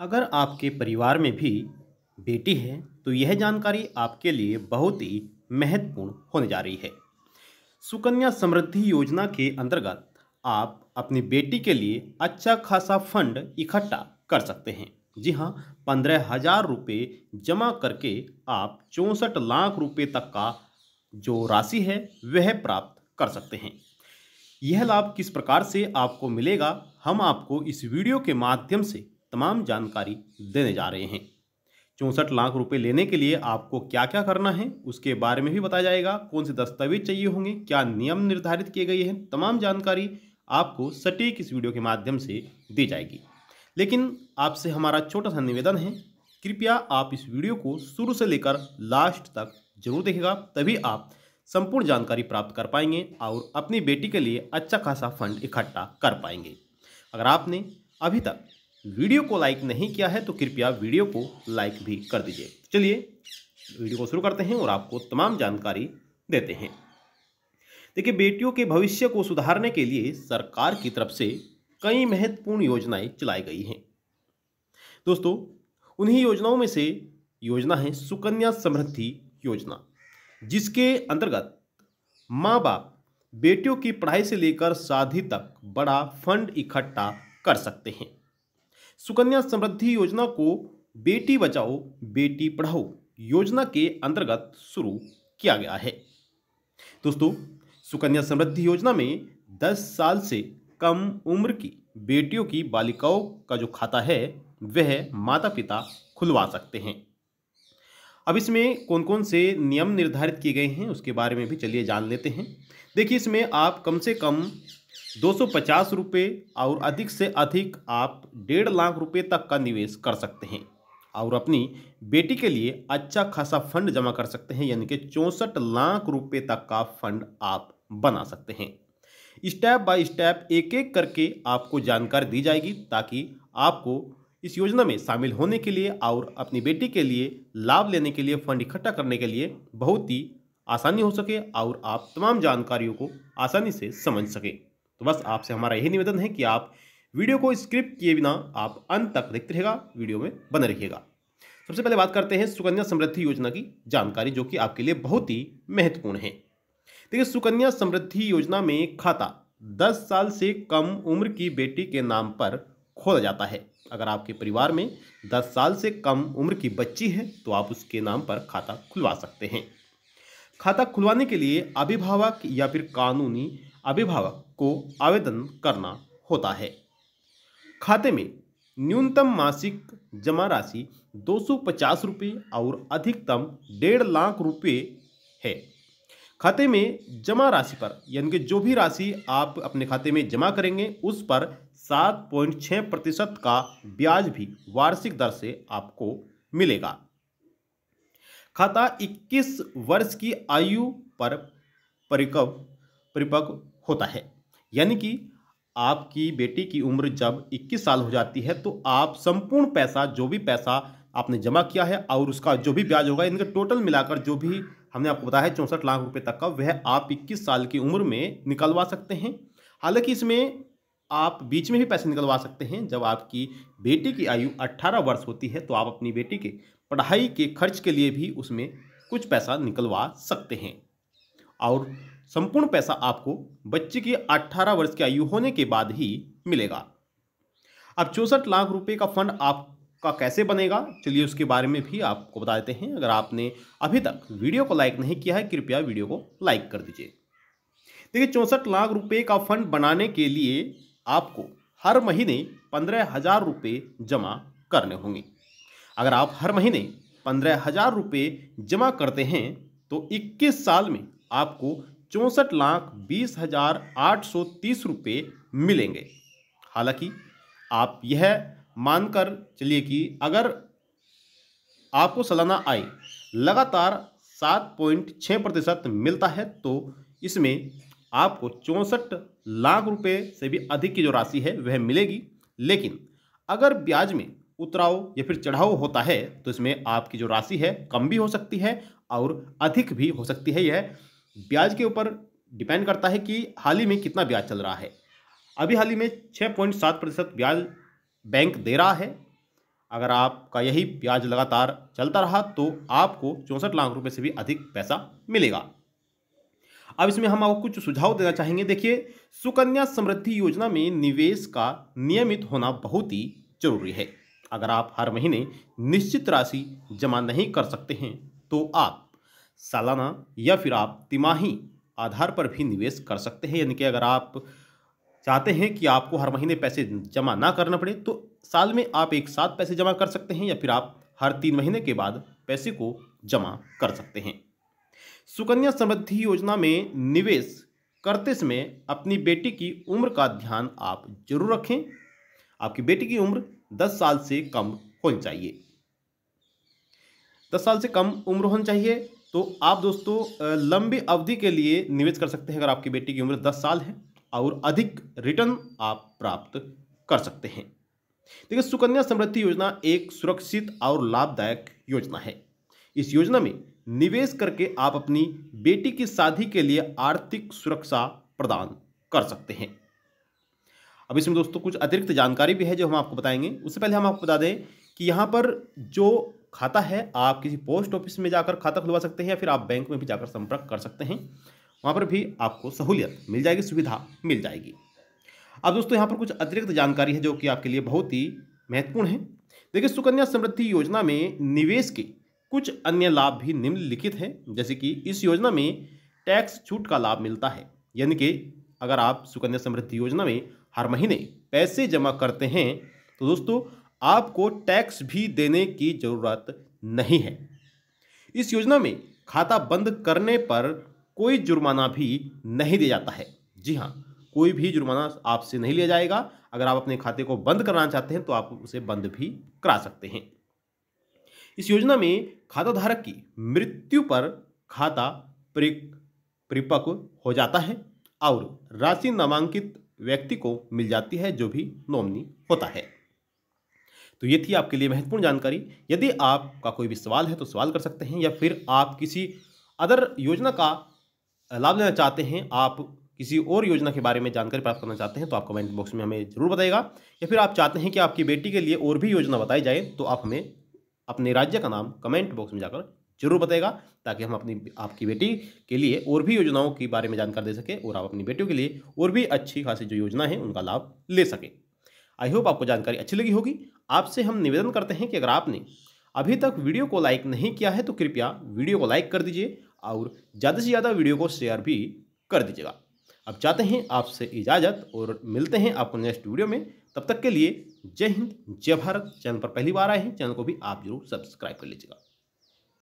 अगर आपके परिवार में भी बेटी है तो यह जानकारी आपके लिए बहुत ही महत्वपूर्ण होने जा रही है सुकन्या समृद्धि योजना के अंतर्गत आप अपनी बेटी के लिए अच्छा खासा फंड इकट्ठा कर सकते हैं जी हाँ पंद्रह हजार रुपये जमा करके आप चौंसठ लाख रुपये तक का जो राशि है वह प्राप्त कर सकते हैं यह लाभ किस प्रकार से आपको मिलेगा हम आपको इस वीडियो के माध्यम से तमाम जानकारी देने जा रहे हैं चौंसठ लाख रुपए लेने के लिए आपको क्या क्या करना है उसके बारे में भी बताया जाएगा कौन से दस्तावेज चाहिए होंगे क्या नियम निर्धारित किए गए हैं तमाम जानकारी आपको सटीक इस वीडियो के माध्यम से दी जाएगी लेकिन आपसे हमारा छोटा सा निवेदन है कृपया आप इस वीडियो को शुरू से लेकर लास्ट तक जरूर देखेगा तभी आप संपूर्ण जानकारी प्राप्त कर पाएंगे और अपनी बेटी के लिए अच्छा खासा फंड इकट्ठा कर पाएंगे अगर आपने अभी तक वीडियो को लाइक नहीं किया है तो कृपया वीडियो को लाइक भी कर दीजिए चलिए वीडियो को शुरू करते हैं और आपको तमाम जानकारी देते हैं देखिए बेटियों के भविष्य को सुधारने के लिए सरकार की तरफ से कई महत्वपूर्ण योजनाएं चलाई गई हैं दोस्तों उन्हीं योजनाओं में से योजना है सुकन्या समृद्धि योजना जिसके अंतर्गत माँ बाप बेटियों की पढ़ाई से लेकर शादी तक बड़ा फंड इकट्ठा कर सकते हैं सुकन्या समृद्धि योजना को बेटी बचाओ बेटी पढ़ाओ योजना के अंतर्गत शुरू किया गया है दोस्तों सुकन्या समृद्धि योजना में 10 साल से कम उम्र की बेटियों की बालिकाओं का जो खाता है वह माता पिता खुलवा सकते हैं अब इसमें कौन कौन से नियम निर्धारित किए गए हैं उसके बारे में भी चलिए जान लेते हैं देखिए इसमें आप कम से कम दो सौ पचास रुपये और अधिक से अधिक आप डेढ़ लाख रुपये तक का निवेश कर सकते हैं और अपनी बेटी के लिए अच्छा खासा फंड जमा कर सकते हैं यानी कि चौंसठ लाख रुपये तक का फंड आप बना सकते हैं स्टेप बाय स्टेप एक एक करके आपको जानकारी दी जाएगी ताकि आपको इस योजना में शामिल होने के लिए और अपनी बेटी के लिए लाभ लेने के लिए फंड इकट्ठा करने के लिए बहुत ही आसानी हो सके और आप तमाम जानकारियों को आसानी से समझ सकें तो बस आपसे हमारा यही निवेदन है कि आप वीडियो को स्क्रिप्ट किए बिना आप अंत तक देखते रहेगा वीडियो में बने रहिएगा सबसे पहले बात करते हैं सुकन्या समृद्धि योजना की जानकारी जो कि आपके लिए बहुत ही महत्वपूर्ण है देखिए सुकन्या समृद्धि योजना में खाता 10 साल से कम उम्र की बेटी के नाम पर खोला जाता है अगर आपके परिवार में 10 साल से कम उम्र की बच्ची है तो आप उसके नाम पर खाता खुलवा सकते हैं खाता खुलवाने के लिए अभिभावक या फिर कानूनी अभिभावक को आवेदन करना होता है खाते में न्यूनतम मासिक जमा राशि दो सौ पचास रुपये और अधिकतम डेढ़ लाख रुपये है खाते में जमा राशि पर यानी कि जो भी राशि आप अपने खाते में जमा करेंगे उस पर सात पॉइंट छः प्रतिशत का ब्याज भी वार्षिक दर से आपको मिलेगा खाता 21 वर्ष की आयु पर परिकव परिपक्व होता है यानी कि आपकी बेटी की उम्र जब 21 साल हो जाती है तो आप संपूर्ण पैसा जो भी पैसा आपने जमा किया है और उसका जो भी ब्याज होगा इनका टोटल मिलाकर जो भी हमने आपको बताया है चौंसठ लाख रुपए तक का वह आप 21 साल की उम्र में निकलवा सकते हैं हालांकि इसमें आप बीच में भी पैसे निकलवा सकते हैं जब आपकी बेटी की आयु 18 वर्ष होती है तो आप अपनी बेटी के पढ़ाई के खर्च के लिए भी उसमें कुछ पैसा निकलवा सकते हैं और संपूर्ण पैसा आपको बच्चे की 18 वर्ष की आयु होने के बाद ही मिलेगा अब चौंसठ लाख रुपए का फंड आपका कैसे बनेगा चलिए उसके बारे में भी आपको बता देते हैं अगर आपने अभी तक वीडियो को लाइक नहीं किया है कृपया वीडियो को लाइक कर दीजिए देखिए चौंसठ लाख रुपए का फंड बनाने के लिए आपको हर महीने पंद्रह हज़ार रुपये जमा करने होंगे अगर आप हर महीने पंद्रह हज़ार रुपये जमा करते हैं तो 21 साल में आपको चौंसठ लाख बीस हजार आठ सौ तीस रुपये मिलेंगे हालांकि आप यह मानकर चलिए कि अगर आपको सालाना आय लगातार सात पॉइंट छः प्रतिशत मिलता है तो इसमें आपको चौंसठ लाख रुपए से भी अधिक की जो राशि है वह मिलेगी लेकिन अगर ब्याज में उतराव या फिर चढ़ाव होता है तो इसमें आपकी जो राशि है कम भी हो सकती है और अधिक भी हो सकती है यह ब्याज के ऊपर डिपेंड करता है कि हाल ही में कितना ब्याज चल रहा है अभी हाल ही में छः पॉइंट सात प्रतिशत ब्याज बैंक दे रहा है अगर आपका यही ब्याज लगातार चलता रहा तो आपको चौंसठ लाख रुपए से भी अधिक पैसा मिलेगा अब इसमें हम आपको कुछ सुझाव देना चाहेंगे देखिए सुकन्या समृद्धि योजना में निवेश का नियमित होना बहुत ही जरूरी है अगर आप हर महीने निश्चित राशि जमा नहीं कर सकते हैं तो आप सालाना या फिर आप तिमाही आधार पर भी निवेश कर सकते हैं यानी कि अगर आप चाहते हैं कि आपको हर महीने पैसे जमा ना करना पड़े तो साल में आप एक साथ पैसे जमा कर सकते हैं या फिर आप हर तीन महीने के बाद पैसे को जमा कर सकते हैं सुकन्या समृद्धि योजना में निवेश करते समय अपनी बेटी की उम्र का ध्यान आप जरूर रखें आपकी बेटी की उम्र दस साल से कम होनी चाहिए दस साल से कम उम्र होनी चाहिए तो आप दोस्तों लंबी अवधि के लिए निवेश कर सकते हैं अगर आपकी बेटी की उम्र दस साल है और अधिक रिटर्न आप प्राप्त कर सकते हैं देखिए सुकन्या समृद्धि योजना एक सुरक्षित और लाभदायक योजना है इस योजना में निवेश करके आप अपनी बेटी की शादी के लिए आर्थिक सुरक्षा प्रदान कर सकते हैं अब इसमें दोस्तों कुछ अतिरिक्त जानकारी भी है जो हम आपको बताएंगे उससे पहले हम आपको बता दें कि यहाँ पर जो खाता है आप किसी पोस्ट ऑफिस में जाकर खाता खुलवा सकते हैं या फिर आप बैंक में भी जाकर संपर्क कर सकते हैं वहाँ पर भी आपको सहूलियत मिल जाएगी सुविधा मिल जाएगी अब दोस्तों यहाँ पर कुछ अतिरिक्त जानकारी है जो कि आपके लिए बहुत ही महत्वपूर्ण है देखिए सुकन्या समृद्धि योजना में निवेश के कुछ अन्य लाभ भी निम्नलिखित हैं जैसे कि इस योजना में टैक्स छूट का लाभ मिलता है यानी कि अगर आप सुकन्या समृद्धि योजना में हर महीने पैसे जमा करते हैं तो दोस्तों आपको टैक्स भी देने की जरूरत नहीं है इस योजना में खाता बंद करने पर कोई जुर्माना भी नहीं दिया जाता है जी हाँ कोई भी जुर्माना आपसे नहीं लिया जाएगा अगर आप अपने खाते को बंद कराना चाहते हैं तो आप उसे बंद भी करा सकते हैं इस योजना में खाता धारक की मृत्यु पर खाता परिपक्व हो जाता है और राशि नामांकित व्यक्ति को मिल जाती है जो भी नॉमनी होता है तो ये थी आपके लिए महत्वपूर्ण जानकारी यदि आपका कोई भी सवाल है तो सवाल कर सकते हैं या फिर आप किसी अदर योजना का लाभ लेना चाहते हैं आप किसी और योजना के बारे में जानकारी प्राप्त करना चाहते हैं तो आप कमेंट बॉक्स में हमें ज़रूर बताएगा या फिर आप चाहते हैं कि आपकी बेटी के लिए और भी योजना बताई जाए तो आप हमें अपने राज्य का नाम कमेंट बॉक्स में जाकर जरूर बताएगा ताकि हम अपनी आपकी बेटी के लिए और भी योजनाओं के बारे में जानकारी दे सकें और आप अपनी बेटियों के लिए और भी अच्छी खासी जो योजना है उनका लाभ ले सकें आई होप आपको जानकारी अच्छी लगी होगी आपसे हम निवेदन करते हैं कि अगर आपने अभी तक वीडियो को लाइक नहीं किया है तो कृपया वीडियो को लाइक कर दीजिए और ज़्यादा से ज़्यादा वीडियो को शेयर भी कर दीजिएगा अब चाहते हैं आपसे इजाज़त और मिलते हैं आपको नेक्स्ट वीडियो में तब तक के लिए जय हिंद जय भारत चैनल पर पहली बार आए हैं चैनल को भी आप जरूर सब्सक्राइब कर लीजिएगा